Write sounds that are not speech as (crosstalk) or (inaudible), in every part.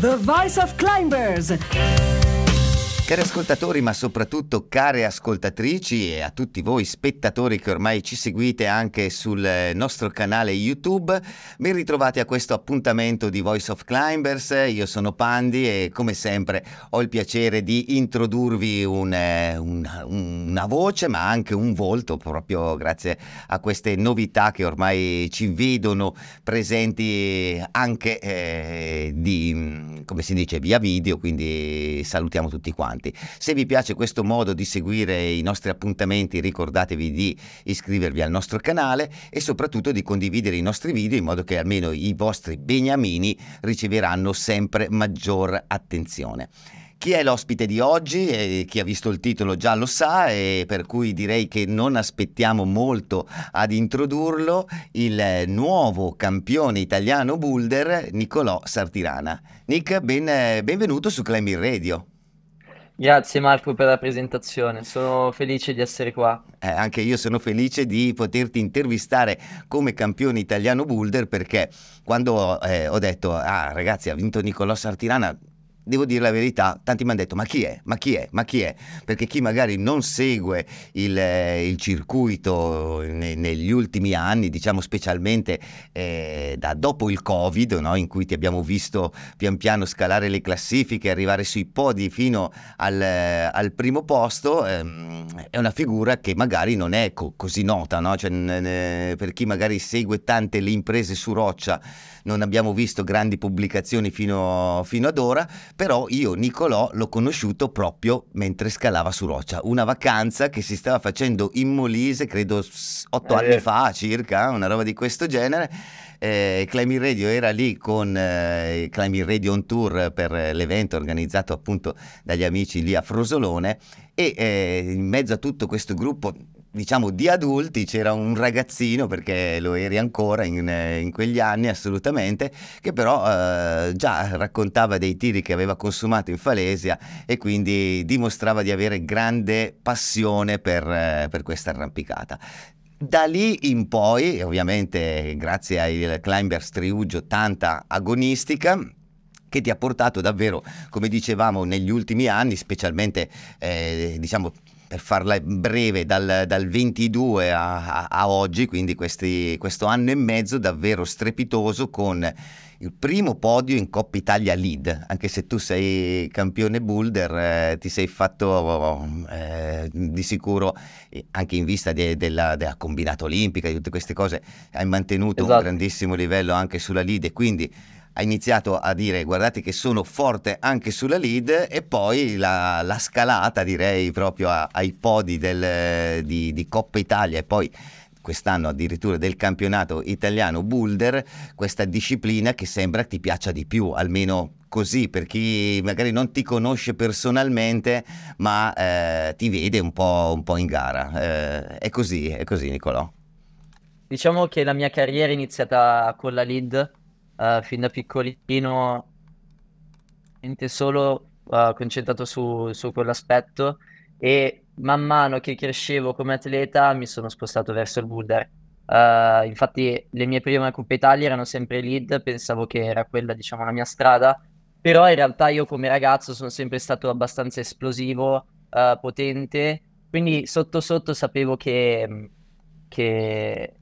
the voice of climbers. Cari ascoltatori, ma soprattutto care ascoltatrici e a tutti voi spettatori che ormai ci seguite anche sul eh, nostro canale YouTube, ben ritrovati a questo appuntamento di Voice of Climbers. Io sono Pandi e come sempre ho il piacere di introdurvi un, eh, un, una voce, ma anche un volto, proprio grazie a queste novità che ormai ci vedono presenti anche eh, di, come si dice, via video, quindi salutiamo tutti quanti interessanti. Se vi piace questo modo di seguire i nostri appuntamenti ricordatevi di iscrivervi al nostro canale e soprattutto di condividere i nostri video in modo che almeno i vostri beniamini riceveranno sempre maggior attenzione. Chi è l'ospite di oggi? Eh, chi ha visto il titolo già lo sa e per cui direi che non aspettiamo molto ad introdurlo, il nuovo campione italiano boulder Nicolò Sartirana. Nick, ben, benvenuto su Climbing Radio. Grazie Marco per la presentazione, sono felice di essere qua. Eh, anche io sono felice di poterti intervistare come campione italiano boulder perché quando eh, ho detto ah ragazzi ha vinto Nicolò Sartirana devo dire la verità, tanti mi hanno detto ma chi è, ma chi è, ma chi è? Perché chi magari non segue il, eh, il circuito ne, negli ultimi anni, diciamo specialmente eh, da dopo il Covid, no? in cui ti abbiamo visto pian piano scalare le classifiche, arrivare sui podi fino al, al primo posto, ehm, è una figura che magari non è co- così nota, no? cioè, eh, per chi magari segue tante le imprese su roccia non abbiamo visto grandi pubblicazioni fino, fino ad ora, però io Nicolò l'ho conosciuto proprio mentre scalava su roccia, una vacanza che si stava facendo in Molise, credo otto eh. anni fa circa, una roba di questo genere. Eh, Climbing Radio era lì con eh, Climbing Radio on Tour per l'evento organizzato appunto dagli amici lì a Frosolone e eh, in mezzo a tutto questo gruppo diciamo di adulti c'era un ragazzino perché lo eri ancora in, eh, in quegli anni assolutamente che però eh, già raccontava dei tiri che aveva consumato in Falesia e quindi dimostrava di avere grande passione per, eh, per questa arrampicata da lì in poi ovviamente grazie al Climber Striugio tanta agonistica che ti ha portato davvero, come dicevamo negli ultimi anni, specialmente eh, diciamo per farla breve, dal, dal 22 a, a, a, oggi, quindi questi, questo anno e mezzo davvero strepitoso con il primo podio in Coppa Italia Lead, anche se tu sei campione boulder, eh, ti sei fatto eh, di sicuro, anche in vista de, della, della, combinata olimpica, di tutte queste cose, hai mantenuto esatto. un grandissimo livello anche sulla lead e quindi ha iniziato a dire guardate che sono forte anche sulla lead e poi la, la scalata direi proprio a, ai podi del, di, di Coppa Italia e poi quest'anno addirittura del campionato italiano boulder, questa disciplina che sembra ti piaccia di più, almeno così per chi magari non ti conosce personalmente ma eh, ti vede un po', un po in gara. Eh, è così, è così Nicolò. Diciamo che la mia carriera è iniziata con la lead uh, fin da piccolino niente solo uh, concentrato su, su quell'aspetto e man mano che crescevo come atleta mi sono spostato verso il boulder. Uh, infatti le mie prime Coppe Italia erano sempre lead, pensavo che era quella diciamo la mia strada, però in realtà io come ragazzo sono sempre stato abbastanza esplosivo, uh, potente, quindi sotto sotto sapevo che, che,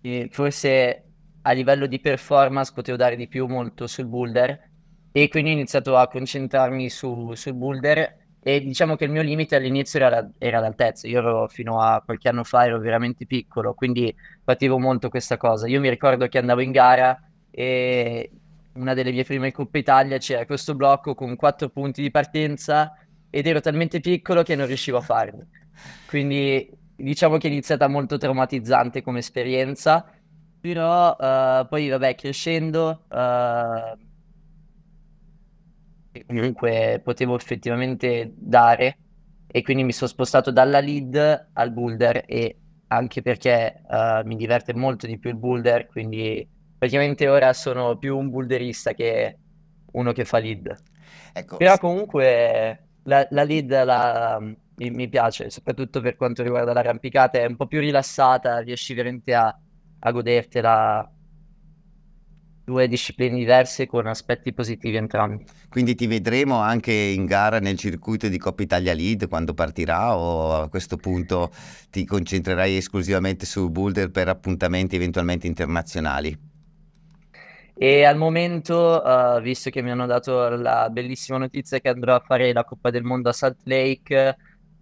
che forse a livello di performance potevo dare di più molto sul boulder e quindi ho iniziato a concentrarmi su, sul boulder e diciamo che il mio limite all'inizio era, era l'altezza, io ero, fino a qualche anno fa ero veramente piccolo, quindi pativo molto questa cosa. Io mi ricordo che andavo in gara e una delle mie prime Coppe Italia c'era questo blocco con quattro punti di partenza ed ero talmente piccolo che non riuscivo a farlo. Quindi diciamo che è iniziata molto traumatizzante come esperienza però uh, poi vabbè, crescendo, uh, comunque potevo effettivamente dare e quindi mi sono spostato dalla lead al boulder e anche perché uh, mi diverte molto di più il boulder, quindi praticamente ora sono più un boulderista che uno che fa lead. Ecco. Però comunque la, la lead la, mi, mi piace, soprattutto per quanto riguarda l'arrampicata, è un po' più rilassata, riesci veramente a a godertela due discipline diverse con aspetti positivi entrambi. Quindi ti vedremo anche in gara nel circuito di Coppa Italia Lead quando partirà o a questo punto ti concentrerai esclusivamente su Boulder per appuntamenti eventualmente internazionali? E al momento, uh, visto che mi hanno dato la bellissima notizia che andrò a fare la Coppa del Mondo a Salt Lake,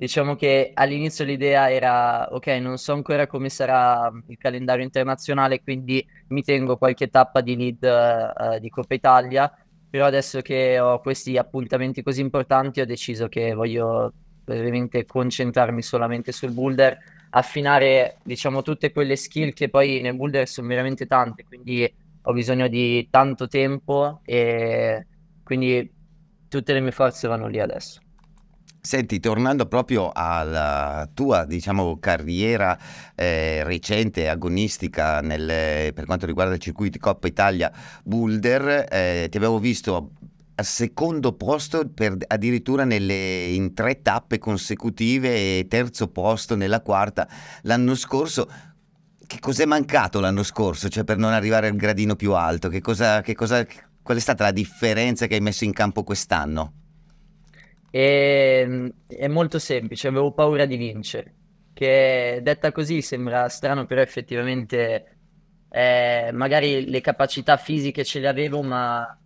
Diciamo che all'inizio l'idea era, ok, non so ancora come sarà il calendario internazionale, quindi mi tengo qualche tappa di lead uh, di Coppa Italia, però adesso che ho questi appuntamenti così importanti ho deciso che voglio veramente concentrarmi solamente sul boulder, affinare diciamo tutte quelle skill che poi nel boulder sono veramente tante, quindi ho bisogno di tanto tempo e quindi tutte le mie forze vanno lì adesso. Senti, tornando proprio alla tua diciamo, carriera eh, recente agonistica nel, per quanto riguarda il circuito Coppa Italia Boulder, eh, ti avevo visto al secondo posto per, addirittura nelle, in tre tappe consecutive e terzo posto nella quarta l'anno scorso. Che cos'è mancato l'anno scorso, cioè per non arrivare al gradino più alto? Che cosa, che cosa, qual è stata la differenza che hai messo in campo quest'anno? E, ehm, è molto semplice, avevo paura di vincere, che detta così sembra strano, però effettivamente eh, magari le capacità fisiche ce le avevo, ma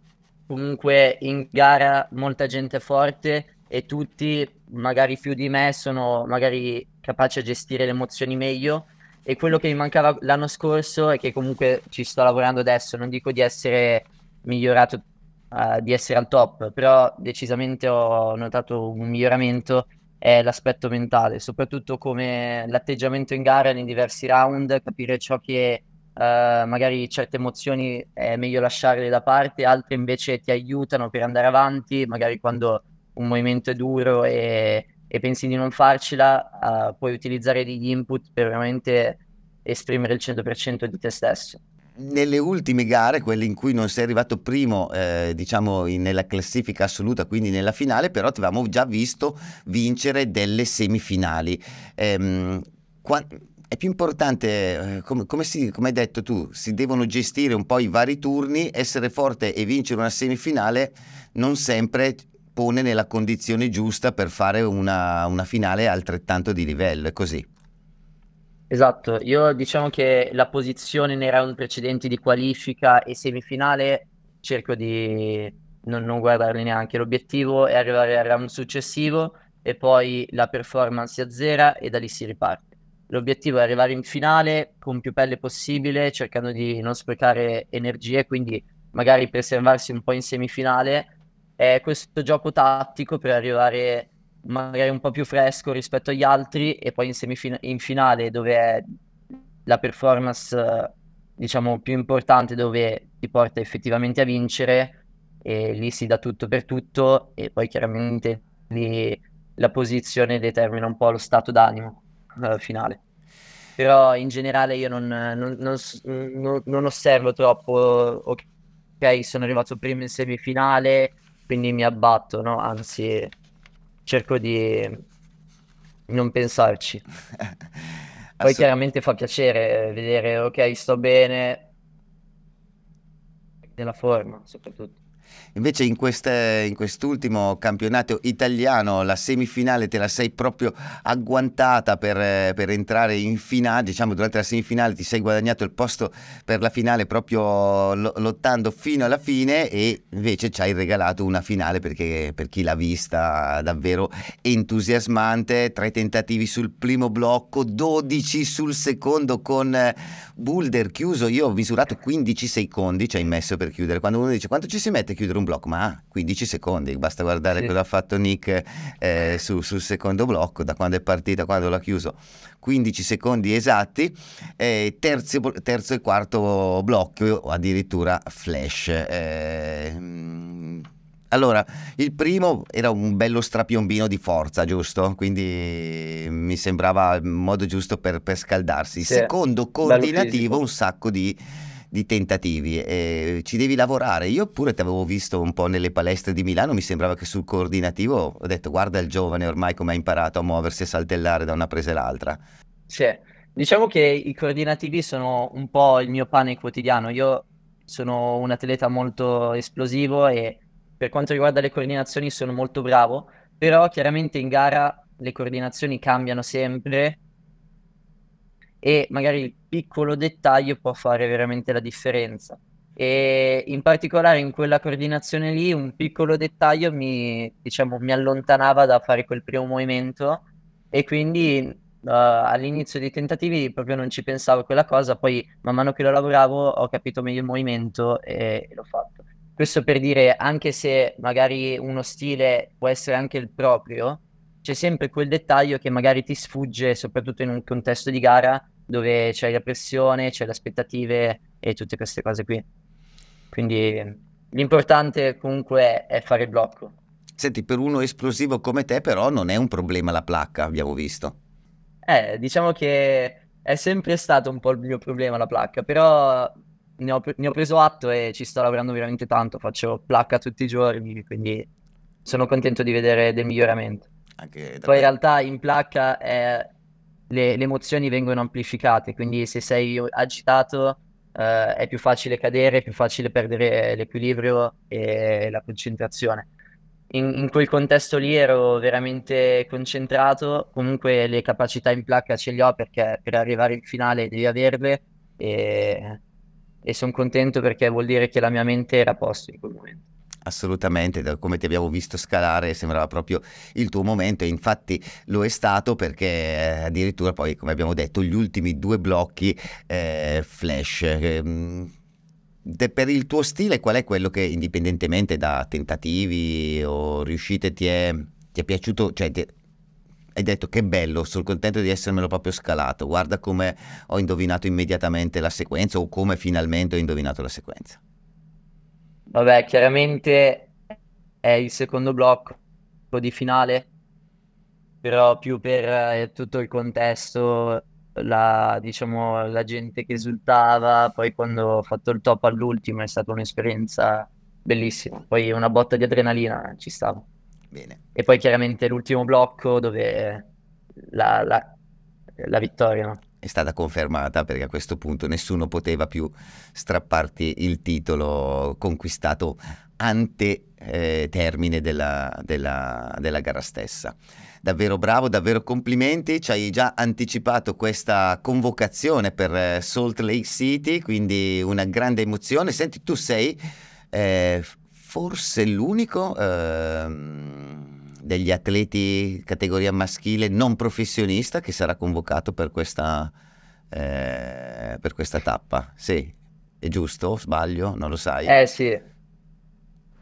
comunque in gara molta gente forte e tutti, magari più di me, sono magari capaci a gestire le emozioni meglio. E quello che mi mancava l'anno scorso e che comunque ci sto lavorando adesso, non dico di essere migliorato uh, di essere al top, però decisamente ho notato un miglioramento è l'aspetto mentale, soprattutto come l'atteggiamento in gara nei diversi round, capire ciò che Uh, magari certe emozioni è meglio lasciarle da parte, altre invece ti aiutano per andare avanti, magari quando un movimento è duro e, e pensi di non farcela, uh, puoi utilizzare degli input per veramente esprimere il 100% di te stesso nelle ultime gare, quelle in cui non sei arrivato primo, eh, diciamo, in, nella classifica assoluta, quindi nella finale, però ti avevamo già visto vincere delle semifinali. Ehm, qua, è più importante, eh, come, come, si, come, hai detto tu, si devono gestire un po' i vari turni, essere forte e vincere una semifinale non sempre pone nella condizione giusta per fare una, una finale altrettanto di livello, è così. Esatto, io diciamo che la posizione nei round precedenti di qualifica e semifinale cerco di non, non guardarli neanche, l'obiettivo è arrivare al round successivo e poi la performance si azzera e da lì si riparte. L'obiettivo è arrivare in finale con più pelle possibile, cercando di non sprecare energie, quindi magari preservarsi un po' in semifinale. È questo gioco tattico per arrivare magari un po' più fresco rispetto agli altri e poi in, semifin- in finale dove è la performance diciamo più importante dove ti porta effettivamente a vincere e lì si dà tutto per tutto e poi chiaramente lì la posizione determina un po' lo stato d'animo eh, finale però in generale io non, non, non, non, osservo troppo ok sono arrivato prima in semifinale quindi mi abbatto no? anzi cerco di non pensarci. (laughs) Poi chiaramente fa piacere eh, vedere, ok, sto bene, nella forma soprattutto. Invece in, queste, in, quest'ultimo campionato italiano la semifinale te la sei proprio agguantata per, per entrare in finale, diciamo durante la semifinale ti sei guadagnato il posto per la finale proprio lottando fino alla fine e invece ci hai regalato una finale perché per chi l'ha vista davvero entusiasmante, tre tentativi sul primo blocco, 12 sul secondo con Boulder chiuso, io ho misurato 15 secondi ci hai messo per chiudere, quando uno dice quanto ci si mette chiudere? chiudere un blocco, ma ha 15 secondi, basta guardare sì. cosa ha fatto Nick eh, su, sul secondo blocco, da quando è partita, quando l'ha chiuso, 15 secondi esatti, eh, terzo, terzo, e quarto blocco o addirittura flash. Eh, mm. allora, il primo era un bello strapiombino di forza, giusto? Quindi mi sembrava il modo giusto per, per scaldarsi. Il sì, secondo coordinativo, un sacco di di tentativi e ci devi lavorare. Io pure ti avevo visto un po' nelle palestre di Milano, mi sembrava che sul coordinativo ho detto guarda il giovane ormai come ha imparato a muoversi e saltellare da una presa all'altra. Sì, diciamo che i coordinativi sono un po' il mio pane quotidiano. Io sono un atleta molto esplosivo e per quanto riguarda le coordinazioni sono molto bravo, però chiaramente in gara le coordinazioni cambiano sempre e magari il piccolo dettaglio può fare veramente la differenza. E in particolare in quella coordinazione lì un piccolo dettaglio mi, diciamo, mi allontanava da fare quel primo movimento e quindi Uh, all'inizio dei tentativi proprio non ci pensavo a quella cosa, poi man mano che lo lavoravo ho capito meglio il movimento e, e l'ho fatto. Questo per dire, anche se magari uno stile può essere anche il proprio, c'è sempre quel dettaglio che magari ti sfugge, soprattutto in un contesto di gara, dove c'è la pressione, c'è le aspettative e tutte queste cose qui. Quindi l'importante comunque è fare il blocco. Senti, per uno esplosivo come te però non è un problema la placca, abbiamo visto. Eh, diciamo che è sempre stato un po' il mio problema la placca, però ne ho, ne ho preso atto e ci sto lavorando veramente tanto, faccio placca tutti i giorni, quindi sono contento di vedere del miglioramento. Poi in realtà in placca è le, le emozioni vengono amplificate, quindi se sei agitato Uh, è più facile cadere, è più facile perdere l'equilibrio e la concentrazione. In, in, quel contesto lì ero veramente concentrato, comunque le capacità in placca ce le ho perché per arrivare in finale devi averle e, e sono contento perché vuol dire che la mia mente era a posto in quel momento. Assolutamente, da come ti abbiamo visto scalare sembrava proprio il tuo momento e infatti lo è stato perché eh, addirittura poi, come abbiamo detto, gli ultimi due blocchi eh, flash. Eh, per il tuo stile qual è quello che indipendentemente da tentativi o riuscite ti è, ti è piaciuto? Cioè, ti hai detto che bello, sono contento di essermelo proprio scalato, guarda come ho indovinato immediatamente la sequenza o come finalmente ho indovinato la sequenza. Vabbè, chiaramente è il secondo blocco di finale, però più per eh, tutto il contesto, la, diciamo, la gente che esultava, poi quando ho fatto il top all'ultimo è stata un'esperienza bellissima, poi una botta di adrenalina eh, ci stavo. Bene. E poi chiaramente l'ultimo blocco dove la, la, la vittoria, no? è stata confermata perché a questo punto nessuno poteva più strapparti il titolo conquistato ante eh, termine della, della, della gara stessa. Davvero bravo, davvero complimenti, ci hai già anticipato questa convocazione per eh, Salt Lake City, quindi una grande emozione. Senti, tu sei eh, forse l'unico... Eh, degli atleti categoria maschile non professionista che sarà convocato per questa, eh, per questa tappa. Sì, è giusto? Sbaglio? Non lo sai? Eh sì.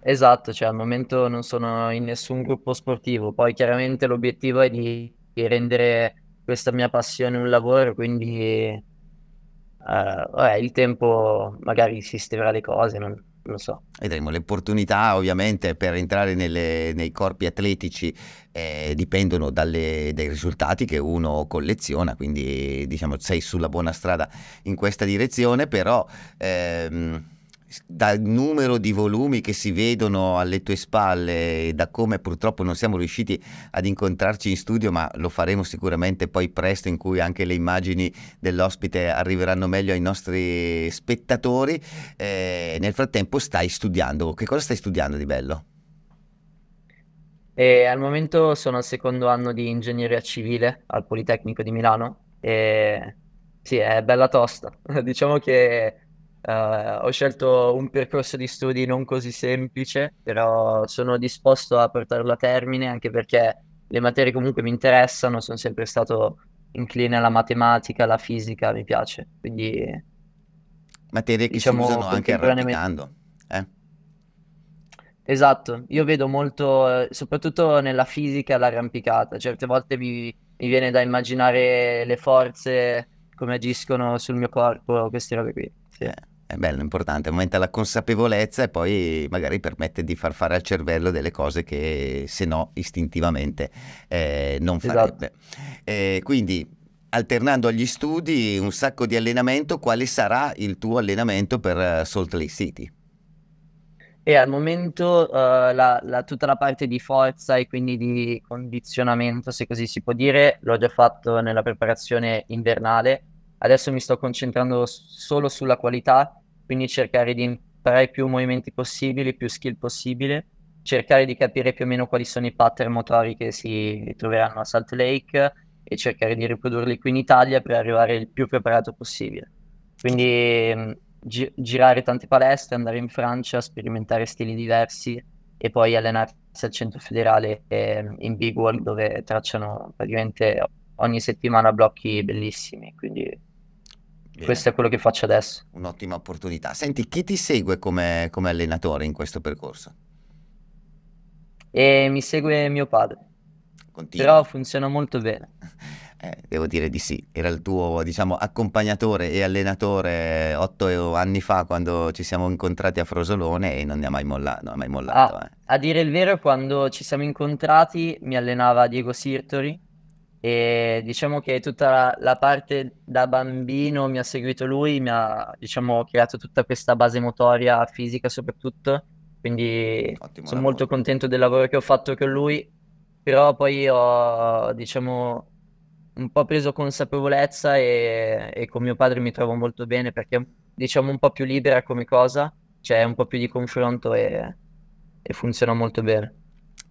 Esatto, cioè al momento non sono in nessun gruppo sportivo, poi chiaramente l'obiettivo è di, di rendere questa mia passione un lavoro, quindi eh, vabbè, il tempo magari sistemerà le cose, non, lo so. Vedremo, le opportunità ovviamente per entrare nelle, nei corpi atletici eh, dipendono dalle, dai risultati che uno colleziona, quindi diciamo sei sulla buona strada in questa direzione, però... Ehm, dal numero di volumi che si vedono alle tue spalle e da come purtroppo non siamo riusciti ad incontrarci in studio, ma lo faremo sicuramente poi presto in cui anche le immagini dell'ospite arriveranno meglio ai nostri spettatori. Eh, nel frattempo stai studiando, che cosa stai studiando di bello? E eh, al momento sono al secondo anno di ingegneria civile al Politecnico di Milano e eh, sì, è bella tosta. (laughs) diciamo che Uh, ho scelto un percorso di studi non così semplice, però sono disposto a portarlo a termine anche perché le materie comunque mi interessano, sono sempre stato incline alla matematica, alla fisica, mi piace. Quindi materie che diciamo, si usano anche praticando. Eh? Esatto, io vedo molto, eh, soprattutto nella fisica, l'arrampicata. Certe volte mi, mi viene da immaginare le forze, come agiscono sul mio corpo, queste robe qui. Sì. Eh è bello, importante, aumenta la consapevolezza e poi magari permette di far fare al cervello delle cose che se no istintivamente eh, non esatto. farebbe. Esatto. Eh, quindi alternando agli studi un sacco di allenamento, quale sarà il tuo allenamento per eh, Salt Lake City? E al momento uh, la, la, tutta la parte di forza e quindi di condizionamento, se così si può dire, l'ho già fatto nella preparazione invernale. Adesso mi sto concentrando solo sulla qualità quindi cercare di imparare più movimenti possibili, più skill possibile, cercare di capire più o meno quali sono i pattern motori che si troveranno a Salt Lake e cercare di riprodurli qui in Italia per arrivare il più preparato possibile. Quindi mm, gi- girare tante palestre, andare in Francia, sperimentare stili diversi e poi allenarsi al centro federale eh, in Big World dove tracciano praticamente ogni settimana blocchi bellissimi, quindi Bene. Questo è quello che faccio adesso. Un'ottima opportunità. Senti, chi ti segue come, come allenatore in questo percorso? E mi segue mio padre. Continua. Però funziona molto bene. (laughs) Eh, devo dire di sì, era il tuo diciamo, accompagnatore e allenatore otto anni fa quando ci siamo incontrati a Frosolone e non ne ha mai mollato. Ha mai mollato ah, eh. A dire il vero, quando ci siamo incontrati mi allenava Diego Sirtori, e diciamo che tutta la, la, parte da bambino mi ha seguito lui, mi ha diciamo, creato tutta questa base motoria fisica soprattutto, quindi Ottimo sono lavoro. molto contento del lavoro che ho fatto con lui, però poi ho diciamo un po' preso consapevolezza e, e con mio padre mi trovo molto bene perché diciamo un po' più libera come cosa, c'è cioè un po' più di confronto e, e funziona molto bene.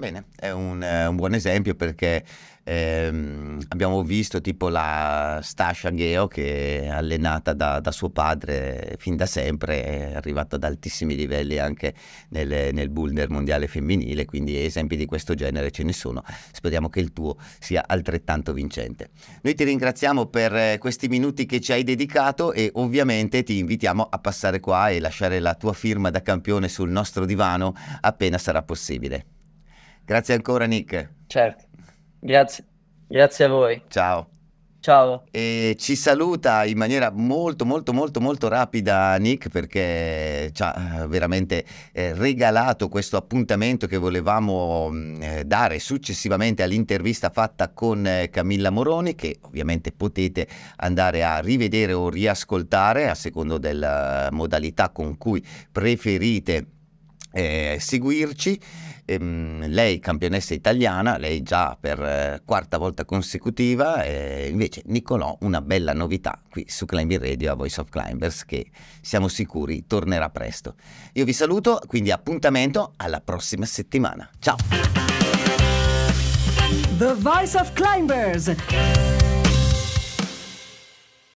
Bene, è un, eh, un, buon esempio perché ehm, abbiamo visto tipo la Stascia Gheo che è allenata da, da, suo padre fin da sempre, è arrivata ad altissimi livelli anche nel, nel boulder mondiale femminile, quindi esempi di questo genere ce ne sono, speriamo che il tuo sia altrettanto vincente. Noi ti ringraziamo per eh, questi minuti che ci hai dedicato e ovviamente ti invitiamo a passare qua e lasciare la tua firma da campione sul nostro divano appena sarà possibile. Grazie ancora Nick. Certo, grazie. Grazie a voi. Ciao. Ciao. E ci saluta in maniera molto molto molto molto rapida Nick perché ci ha eh, veramente eh, regalato questo appuntamento che volevamo mm, eh, dare successivamente all'intervista fatta con Camilla Moroni che ovviamente potete andare a rivedere o riascoltare a secondo della modalità con cui preferite eh, seguirci. Ehm, lei campionessa italiana, lei già per eh, quarta volta consecutiva, eh, invece Nicolò una bella novità qui su Climbing Radio a Voice of Climbers che siamo sicuri tornerà presto. Io vi saluto, quindi appuntamento alla prossima settimana. Ciao! The Voice of Climbers